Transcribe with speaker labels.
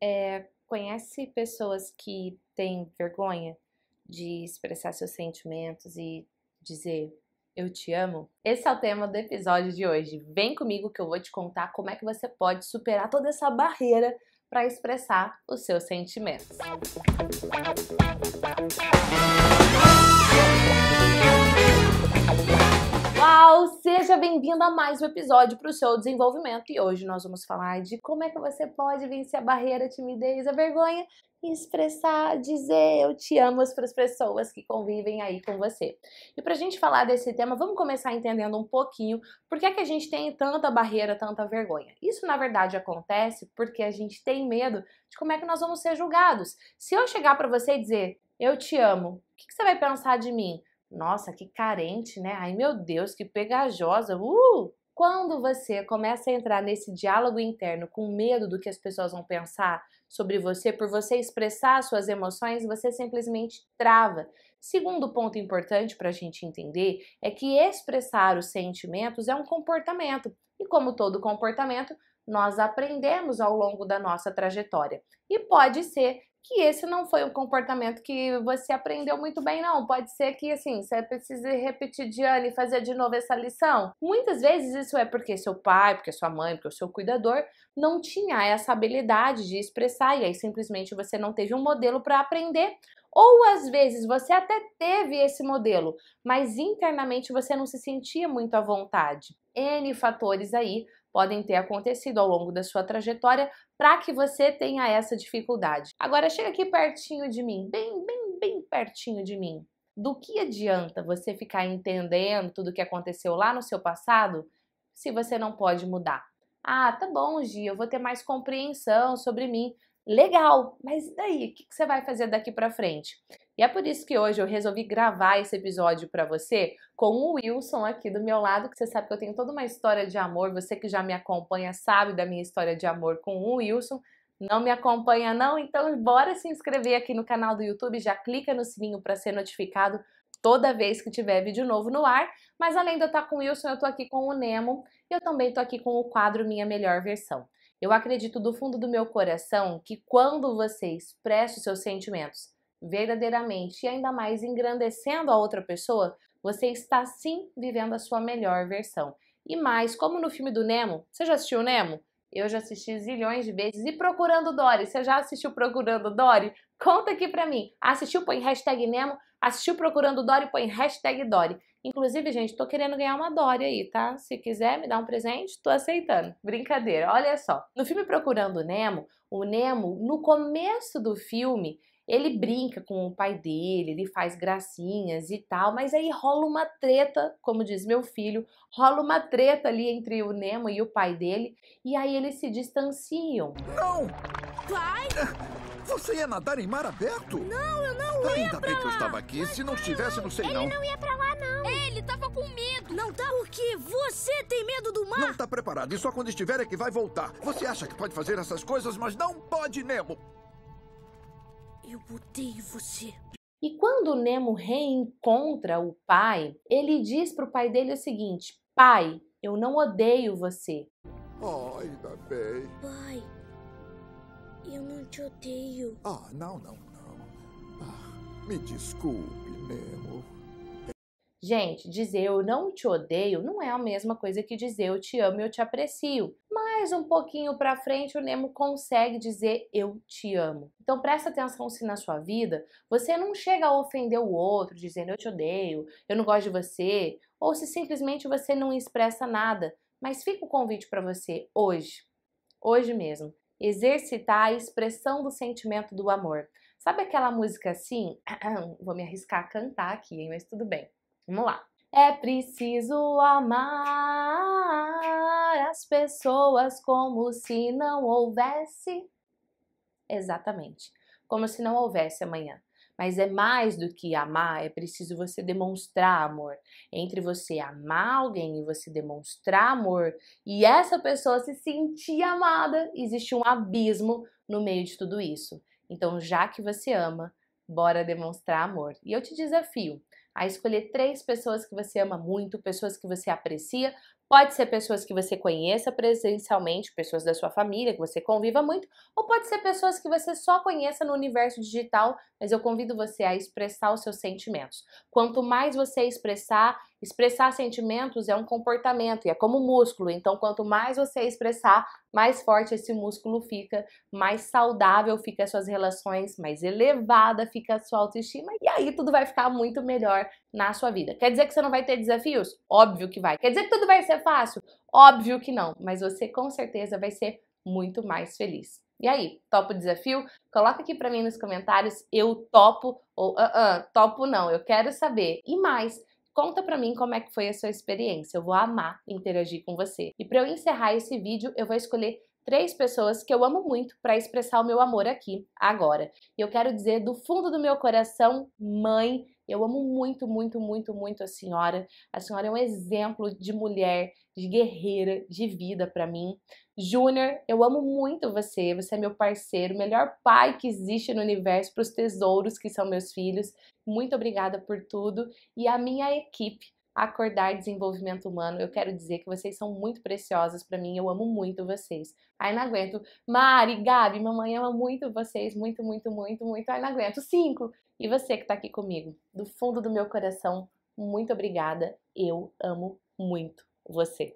Speaker 1: É, conhece pessoas que têm vergonha de expressar seus sentimentos e dizer eu te amo? Esse é o tema do episódio de hoje. Vem comigo que eu vou te contar como é que você pode superar toda essa barreira para expressar os seus sentimentos. Música Uau! Seja bem-vindo a mais um episódio para o seu desenvolvimento e hoje nós vamos falar de como é que você pode vencer a barreira, a timidez, a vergonha e expressar, dizer eu te amo para as pessoas que convivem aí com você. E para a gente falar desse tema, vamos começar entendendo um pouquinho por que, é que a gente tem tanta barreira, tanta vergonha. Isso na verdade acontece porque a gente tem medo de como é que nós vamos ser julgados. Se eu chegar para você e dizer eu te amo, o que, que você vai pensar de mim? Nossa, que carente, né? Ai, meu Deus, que pegajosa. Uh! Quando você começa a entrar nesse diálogo interno com medo do que as pessoas vão pensar sobre você, por você expressar suas emoções, você simplesmente trava. Segundo ponto importante para a gente entender é que expressar os sentimentos é um comportamento, e como todo comportamento, nós aprendemos ao longo da nossa trajetória. E pode ser que esse não foi um comportamento que você aprendeu muito bem, não. Pode ser que, assim, você precise repetir de ano e fazer de novo essa lição. Muitas vezes isso é porque seu pai, porque sua mãe, porque o seu cuidador não tinha essa habilidade de expressar e aí simplesmente você não teve um modelo para aprender. Ou às vezes você até teve esse modelo, mas internamente você não se sentia muito à vontade. N fatores aí podem ter acontecido ao longo da sua trajetória para que você tenha essa dificuldade. Agora chega aqui pertinho de mim, bem, bem, bem pertinho de mim. Do que adianta você ficar entendendo tudo o que aconteceu lá no seu passado se você não pode mudar? Ah, tá bom, Gia, eu vou ter mais compreensão sobre mim. Legal, mas daí, o que você vai fazer daqui para frente? E é por isso que hoje eu resolvi gravar esse episódio para você com o Wilson aqui do meu lado, que você sabe que eu tenho toda uma história de amor. Você que já me acompanha sabe da minha história de amor com o Wilson. Não me acompanha não? Então bora se inscrever aqui no canal do YouTube, já clica no sininho para ser notificado toda vez que tiver vídeo novo no ar. Mas além de eu estar com o Wilson, eu estou aqui com o Nemo e eu também estou aqui com o quadro Minha Melhor Versão. Eu acredito do fundo do meu coração que quando você expressa os seus sentimentos verdadeiramente e ainda mais engrandecendo a outra pessoa, você está sim vivendo a sua melhor versão. E mais, como no filme do Nemo, você já assistiu o Nemo? Eu já assisti zilhões de vezes. E Procurando Dory, você já assistiu Procurando Dory? Conta aqui pra mim. Assistiu? Põe hashtag Nemo. Assistiu Procurando Dory? Põe hashtag Dory. Inclusive, gente, tô querendo ganhar uma Dory aí, tá? Se quiser me dar um presente, tô aceitando. Brincadeira, olha só. No filme Procurando Nemo, o Nemo, no começo do filme, ele brinca com o pai dele, ele faz gracinhas e tal, mas aí rola uma treta, como diz meu filho, rola uma treta ali entre o Nemo e o pai dele, e aí eles se distanciam. Não! Pai! É, você ia nadar em mar aberto? Não, eu não lembro! Ainda bem que eu estava aqui aqui. Mas Se não estivesse, não sei ele não. Ele não ia pra lá, não. Ele tava com medo. Não tá porque você tem medo do mar. Não tá preparado. E só quando estiver é que vai voltar. Você acha que pode fazer essas coisas, mas não pode, Nemo. Eu odeio você. E quando Nemo reencontra o pai, ele diz pro pai dele o seguinte: Pai, eu não odeio você. Oh, ainda bem. Pai, eu não te odeio. Ah, não, não, não. Ah. Me desculpe, Nemo. Gente, dizer eu não te odeio não é a mesma coisa que dizer eu te amo e eu te aprecio. Mais um pouquinho para frente o Nemo consegue dizer eu te amo. Então presta atenção se na sua vida você não chega a ofender o outro dizendo eu te odeio, eu não gosto de você, ou se simplesmente você não expressa nada. Mas fica o convite para você hoje, hoje mesmo, exercitar a expressão do sentimento do amor. Sabe aquela música assim? Vou me arriscar a cantar aqui, hein? mas tudo bem. Vamos lá. É preciso amar as pessoas como se não houvesse. Exatamente. Como se não houvesse amanhã. Mas é mais do que amar, é preciso você demonstrar amor. Entre você amar alguém e você demonstrar amor e essa pessoa se sentir amada, existe um abismo no meio de tudo isso. Então, já que você ama, bora demonstrar amor. E eu te desafio a escolher três pessoas que você ama muito, pessoas que você aprecia, Pode ser pessoas que você conheça presencialmente, pessoas da sua família, que você conviva muito, ou pode ser pessoas que você só conheça no universo digital, mas eu convido você a expressar os seus sentimentos. Quanto mais você expressar, expressar sentimentos é um comportamento e é como músculo, então quanto mais você expressar, mais forte esse músculo fica, mais saudável fica as suas relações, mais elevada fica a sua autoestima e aí tudo vai ficar muito melhor na sua vida. Quer dizer que você não vai ter desafios? Óbvio que vai. Quer dizer que tudo vai ser fácil? Óbvio que não, mas você com certeza vai ser muito mais feliz. E aí, topa o desafio? Coloca aqui para mim nos comentários, eu topo ou uh -uh, topo não, eu quero saber. E mais, conta para mim como é que foi a sua experiência. Eu vou amar interagir com você. E para eu encerrar esse vídeo, eu vou escolher três pessoas que eu amo muito para expressar o meu amor aqui, agora. E eu quero dizer do fundo do meu coração, mãe, eu amo muito, muito, muito, muito a senhora. A senhora é um exemplo de mulher, de guerreira, de vida para mim. Júnior, eu amo muito você. Você é meu parceiro, o melhor pai que existe no universo para os tesouros que são meus filhos. Muito obrigada por tudo e a minha equipe Acordar Desenvolvimento Humano. Eu quero dizer que vocês são muito preciosas para mim, eu amo muito vocês. Ai, não aguento. Mari, Gabi, mamãe ama muito vocês, muito, muito, muito, muito. Ai, não aguento. Cinco. E você que tá aqui comigo, do fundo do meu coração, muito obrigada. Eu amo muito você.